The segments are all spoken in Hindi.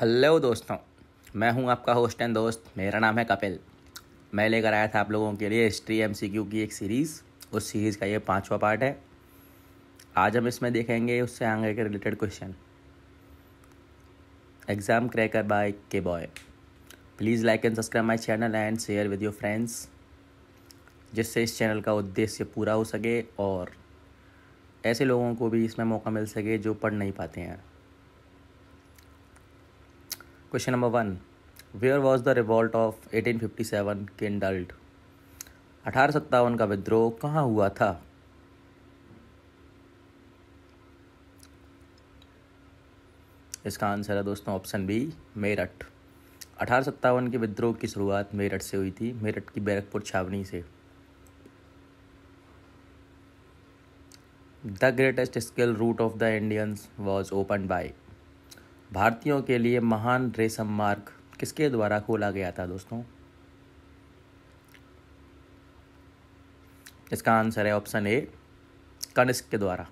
हेलो दोस्तों मैं हूं आपका होस्ट एंड दोस्त मेरा नाम है कपिल मैं लेकर आया था आप लोगों के लिए हिस्ट्री एम की एक सीरीज़ उस सीरीज़ का ये पांचवा पार्ट है आज हम इसमें देखेंगे उससे आगे के related question exam cracker by K boy please like and subscribe my channel and share with your friends जिससे इस चैनल का उद्देश्य पूरा हो सके और ऐसे लोगों को भी इसमें मौका मिल सके जो पढ़ नहीं पाते हैं question number one where was the revolt of eighteen fifty seven kindled? अठारह का विद्रोह कहाँ हुआ था इसका आंसर है दोस्तों ऑप्शन बी मेरठ अठारह सत्तावन के विद्रोह की शुरुआत मेरठ से हुई थी मेरठ की बैरकपुर छावनी से the greatest skill route of the Indians was open by भारतीयों के लिए महान रेशम मार्ग किसके द्वारा खोला गया था दोस्तों इसका आंसर है ऑप्शन ए कनिष्क के द्वारा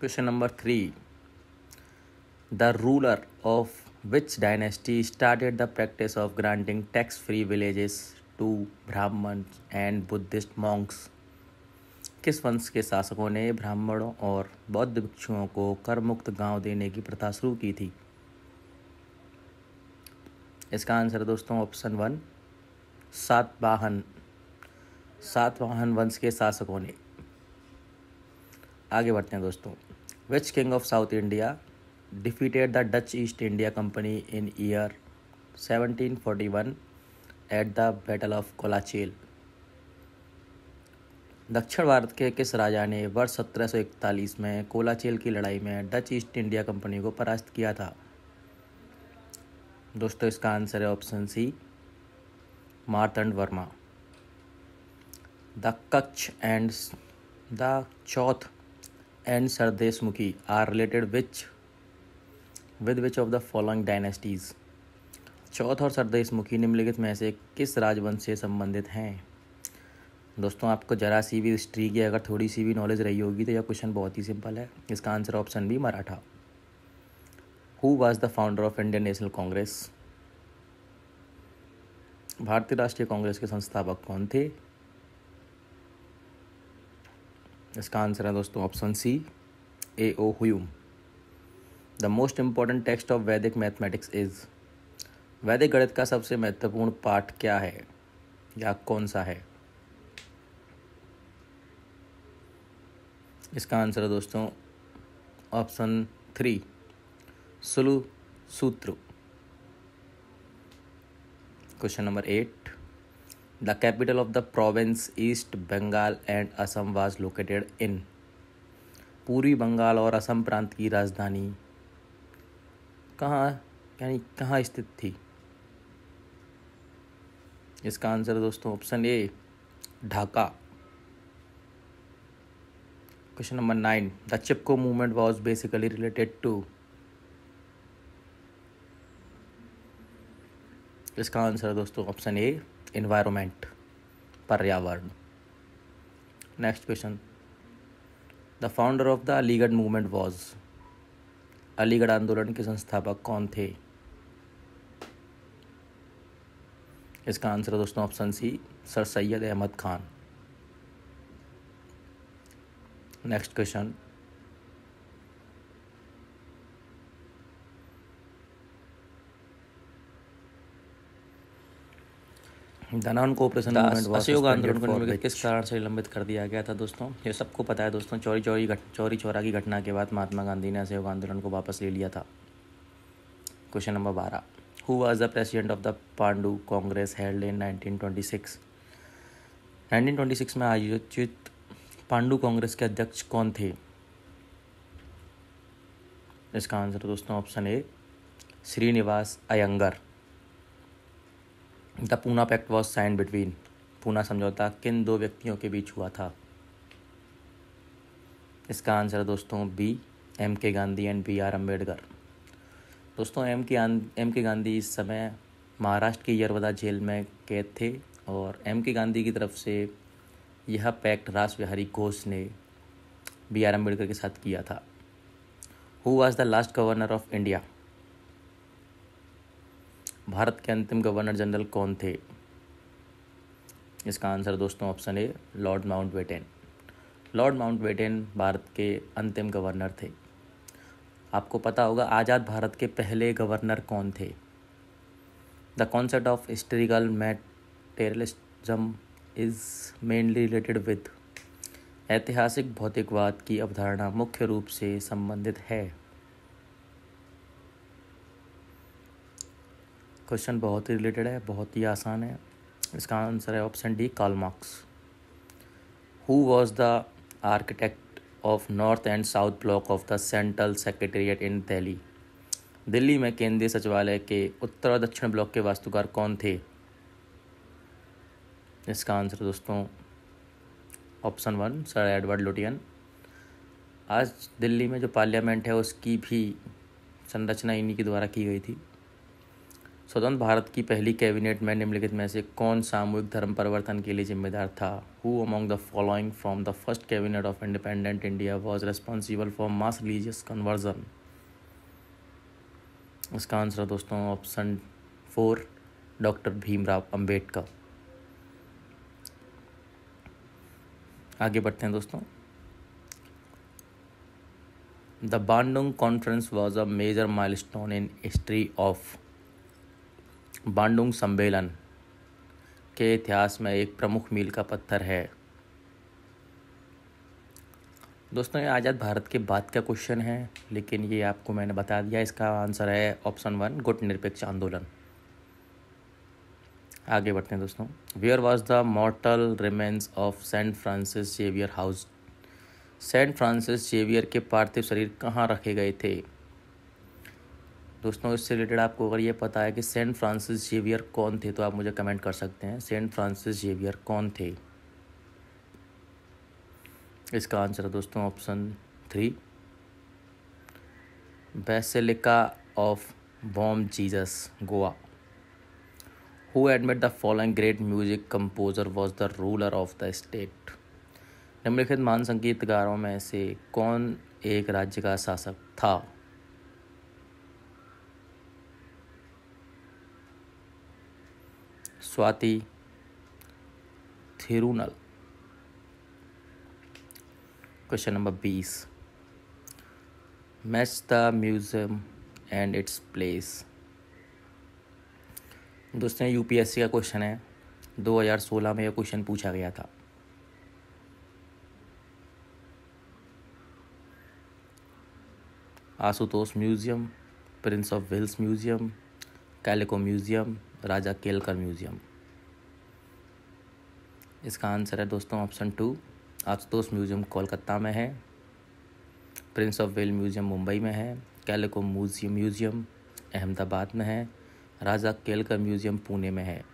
question number three the ruler of which dynasty started the practice of granting tax free villages to Brahmin and Buddhist monks किस वंश के शासकों ने ब्राह्मणों और बौद्ध भिक्षुओं को कर मुक्त गांव देने की प्रथा शुरू की थी इसका आंसर दोस्तों ऑप्शन वन सातवाहन सातवाहन वंश के शासकों ने आगे बढ़ते हैं दोस्तों which king of south India defeated the Dutch East India Company in year 1741 at the battle of Colachel दक्षिण भारत के किस राजा ने वर्ष 1741 में कोलाचेल की लड़ाई में डच ईस्ट इंडिया कंपनी को परास्त किया था दोस्तों इसका आंसर है option C Marthanda Varma the Kutch and the chauth and sardeshmukhi are related which with which of the following dynasties chauth और सरदेशमुखी निम्नलिखित में से किस राजवंश से संबंधित हैं दोस्तों आपको ज़रा सी भी हिस्ट्री की अगर थोड़ी सी भी नॉलेज रही होगी तो यह क्वेश्चन बहुत ही सिंपल है इसका answer option B Maratha who was the founder of Indian National Congress भारतीय राष्ट्रीय कांग्रेस के संस्थापक कौन थे इसका आंसर है दोस्तों option C A O Hume the most important text of Vedic mathematics is वैदिक गणित का सबसे महत्वपूर्ण पाठ क्या है या कौन सा है इसका आंसर है दोस्तों option three Sulu Sutra question number eight the capital of the province East Bengal and Assam was located in पूर्वी बंगाल और असम प्रांत की राजधानी कहाँ यानी कहाँ स्थित थी इसका आंसर दोस्तों option A Dhaka question number nine the Chipko movement was basically related to इसका आंसर है दोस्तों ऑप्शन ए इन्वायरमेंट पर्यावरण next question the founder of the Aligarh movement was Aligarh आंदोलन के संस्थापक कौन थे इसका आंसर है दोस्तों option C sir Syed Ahmad Khan next question the non cooperation अशोक आंदोलन को किस कारण से निलंबित कर दिया गया था दोस्तों ये सबको पता है दोस्तों चौरी चोरी घट चौरी चौरा की घटना के बाद महात्मा गांधी ने अशोक आंदोलन को वापस ले लिया था क्वेश्चन नंबर बारह who was the president of the Pandu Congress held in nineteen twenty six nineteen twenty six में आयोजित पांडु कांग्रेस के अध्यक्ष कौन थे इसका आंसर दोस्तों option A Srinivasa Iyengar the Poona pact was sign between Poona समझौता किन दो व्यक्तियों के बीच हुआ था इसका आंसर है दोस्तों B M K Gandhi and B R Ambedkar दोस्तों एम के एम के गांधी इस समय महाराष्ट्र के यरवदा जेल में कैद थे और एम के गांधी की तरफ से यह पैक्ट रास बिहारी घोष ने बी आर अम्बेडकर के साथ किया था who was the last governor of India भारत के अंतिम गवर्नर जनरल कौन थे इसका आंसर दोस्तों option A lord Mountbatten lord Mountbatten भारत के अंतिम गवर्नर थे आपको पता होगा आज़ाद भारत के पहले गवर्नर कौन थे the concept of historical materialism is mainly related with ऐतिहासिक भौतिकवाद की अवधारणा मुख्य रूप से संबंधित है क्वेश्चन बहुत ही रिलेटेड है बहुत ही आसान है इसका आंसर है option D Karl Marx who was the architect of North and South Block of the Central Secretariat in Delhi Delhi में केंद्रीय सचिवालय के उत्तर और दक्षिण ब्लॉक के वास्तुकार कौन थे इसका आंसर दोस्तों option one sir Edward Lutyens आज दिल्ली में जो पार्लियामेंट है उसकी भी संरचना इन्हीं के द्वारा की गई थी स्वतंत्र भारत की पहली कैबिनेट में निम्नलिखित में से कौन सामूहिक धर्म परिवर्तन के लिए जिम्मेदार था who among the following from the first cabinet of independent India was responsible for mass religious conversion इसका आंसर दोस्तों option four doctor Bhimrao Ambedkar आगे बढ़ते हैं दोस्तों the The conference was a major milestone in history of Bandung सम्मेलन के इतिहास में एक प्रमुख मील का पत्थर है दोस्तों ये आज़ाद भारत के बाद का क्वेश्चन है लेकिन ये आपको मैंने बता दिया इसका आंसर है ऑप्शन वन गुट निरपेक्ष आंदोलन आगे बढ़ते हैं दोस्तों where was the mortal remains of Saint Francis Xavier house Saint Francis Xavier के पार्थिव शरीर कहाँ रखे गए थे दोस्तों इससे रिलेटेड आपको अगर ये पता है कि सेंट फ्रांसिस जेवियर कौन थे तो आप मुझे कमेंट कर सकते हैं सेंट फ्रांसिस जेवियर कौन थे इसका आंसर है दोस्तों option three basilica of Bom Jesus Goa who admit the following great music composer was the ruler of the state निम्नलिखित मान संगीतकारों में से कौन एक राज्य का शासक था स्वाति थिरुनल क्वेश्चन नंबर बीस match the museum and its place दोस्तों यूपीएससी का क्वेश्चन है 2016 में यह क्वेश्चन पूछा गया था Ashutosh museum Prince of Wales museum Calico museum Raja Kelkar museum इसका आंसर है दोस्तों option two Ashutosh museum Kolkata में है Prince of Wales museum Mumbai में है कैलिको म्यूज़ियम म्यूज़ियम अहमदाबाद में है राजा केल का म्यूज़ियम पुणे में है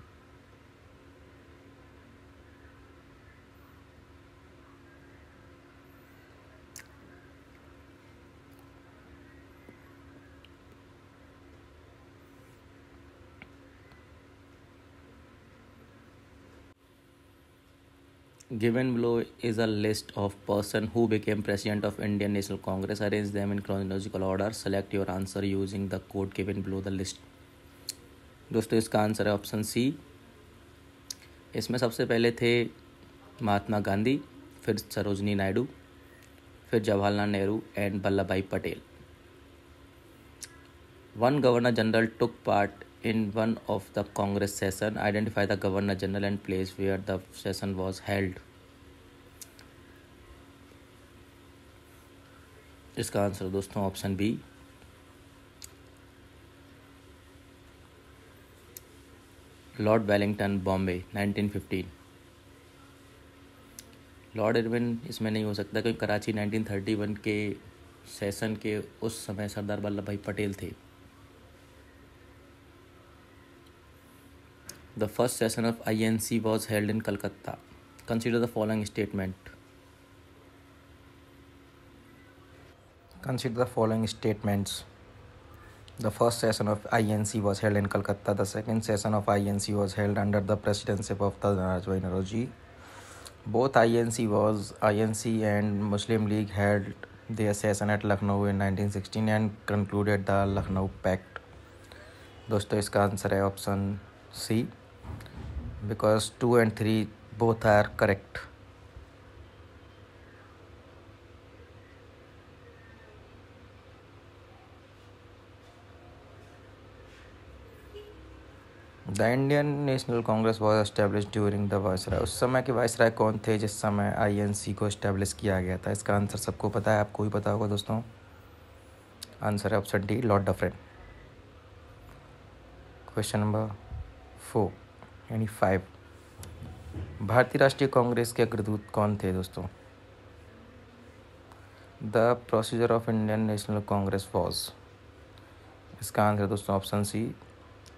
given below is a list of person who became president of indian national congress arrange them in chronological order select your answer using the code given below the list दोस्तों इसका आंसर है ऑप्शन सी इसमें सबसे पहले थे महात्मा गांधी फिर सरोजनी नायडू फिर Jawaharlal Nehru and Vallabh Bhai Patel one governor general took part in one of the Congress session identify the governor general and place where the session was held इसका आंसर दोस्तों option B lord Willingdon Bombay 1915 lord Irwin इसमें नहीं हो सकता क्योंकि कराची 1931 के सेशन के उस समय सरदार वल्लभ भाई पटेल थे the first session of I N C was held in Calcutta consider the following statement consider the following statements The first session of INC was held in Calcutta. The second session of INC was held under the presidency of the Narajbhai Naroji. Both INC was INC and Muslim League held their session at Lucknow in 1916 and concluded the Lucknow Pact. दोस्तों इसका आंसर है option C because two and three both are correct the Indian National Congress was establish during the viceroy उस समय के वायसराय कौन थे जिस समय आईएनसी को स्टैब्लिश किया गया था इसका आंसर सबको पता है आपको भी पता होगा दोस्तों आंसर है option D lord Dufferin question number four यानी फाइव भारतीय राष्ट्रीय कांग्रेस के अग्रदूत कौन थे दोस्तों the procedure of Indian National Congress was इसका आंसर दोस्तों option C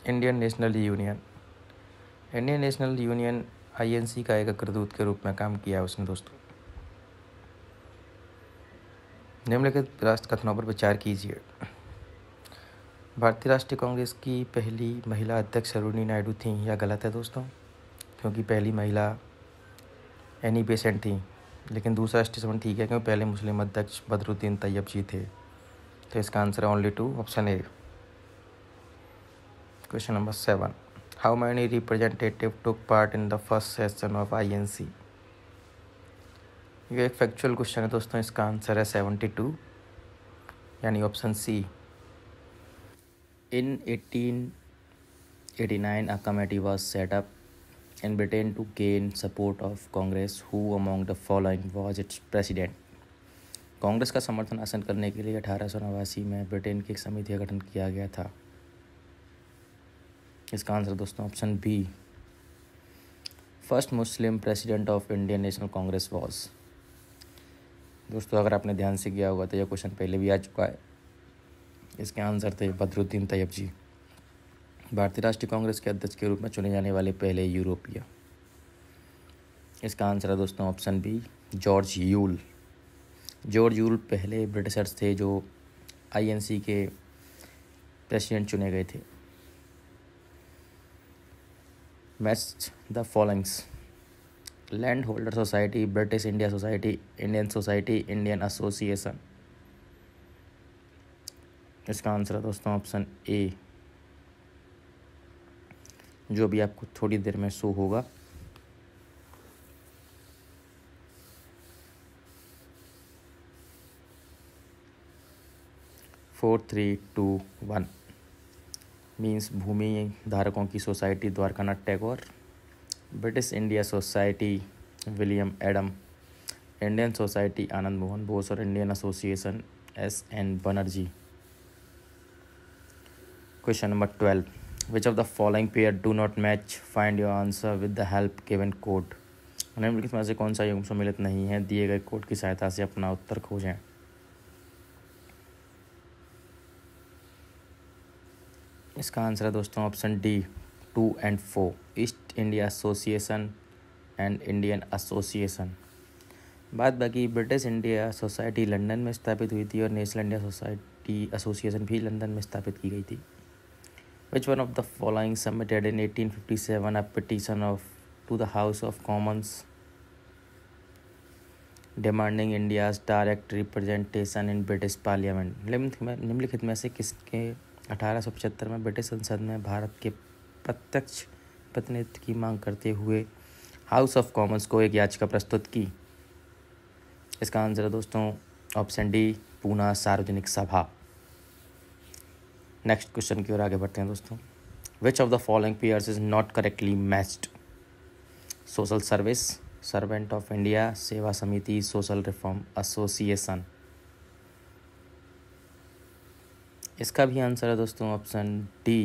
Indian National Union Indian National Union INC का एक अग्रदूत के रूप में काम किया उसने दोस्तों निम्नलिखित राष्ट्र कथनों पर विचार कीजिए भारतीय राष्ट्रीय कांग्रेस की पहली महिला अध्यक्ष अरुणी नायडू थी यह गलत है दोस्तों क्योंकि पहली महिला एनी पेशेंट थी लेकिन दूसरा स्टेशन ठीक है क्योंकि पहले मुस्लिम अध्यक्ष बदरुद्दीन तैयब जी थे तो इसका answer only two option A question number 7 how many representative took part in the first session of inc ये एक फैक्चुअल क्वेश्चन है दोस्तों इसका आंसर है सेवेंटी टू यानी option C in eighteen eighty nine a committee was set up in Britain to gain support of Congress who among the following was its president Congress का समर्थन हासिल करने के लिए अठारह सौ नवासी में ब्रिटेन की एक समिति का गठन किया गया था इसका आंसर दोस्तों option B first Muslim president of Indian National Congress was दोस्तों अगर आपने ध्यान से किया होगा तो यह क्वेश्चन पहले भी आ चुका है इसके आंसर थे बदरुद्दीन तैयब जी भारतीय राष्ट्रीय कांग्रेस के अध्यक्ष के रूप में चुने जाने वाले पहले यूरोपीय इसका आंसर है दोस्तों option B George Yule George Yule पहले ब्रिटिशर्स थे जो आईएनसी के प्रेसिडेंट चुने गए थे matched the followings Landholder Society, British India Society, Indian Society, Indian Association. इसका आंसर है दोस्तों ऑप्शन ए जो भी आपको थोड़ी देर में शो होगा four three two one means भूमि धारकों की society Dwarkanath Tagore British India Society William Adam Indian Society Anand Mohan Bose और Indian Association S N Banerjee question number twelve which of the following pair do not match find your answer with the help given code निम्नलिखित में से कौन सा योग सम्मिलित नहीं है दिए गए कोड की सहायता से अपना उत्तर खोजें इसका आंसर है दोस्तों option D two and four East India Association and Indian Association बाद बाकी ब्रिटिश इंडिया सोसाइटी लंदन में स्थापित हुई थी और नेशनल इंडिया सोसाइटी एसोसिएशन भी लंदन में स्थापित की गई थी which one of the following submitted in seven a petition of to the House of Commons demanding India's direct representation in British Parliament निम्नलिखित में से किसके अठारह में ब्रिटिश संसद में भारत के प्रत्यक्ष प्रतिनिधित्व की मांग करते हुए हाउस ऑफ कॉमन्स को एक याचिका प्रस्तुत की इसका आंसर है दोस्तों ऑप्शन डी पूना सार्वजनिक सभा नेक्स्ट क्वेश्चन की ओर आगे बढ़ते हैं दोस्तों which of the following pairs is not correctly matched social service servant of India सेवा समिति सोशल रिफॉर्म एसोसिएशन इसका भी आंसर है दोस्तों option D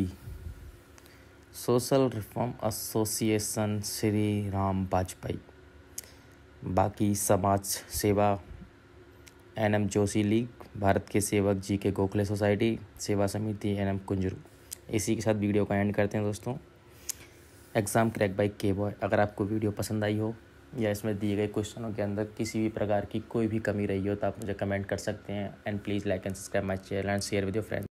social reform association Shri Ram Vajpayee बाकी समाज सेवा एन एम जोशी लीग भारत के सेवक जी के गोखले सोसाइटी सेवा समिति एन एम कुंजरू इसी के साथ वीडियो का एंड करते हैं दोस्तों exam crack by K boy अगर आपको वीडियो पसंद आई हो या इसमें दिए गए क्वेश्चनों के अंदर किसी भी प्रकार की कोई भी कमी रही हो तो आप मुझे कमेंट कर सकते हैं and please like and subscribe my channel and share with your friends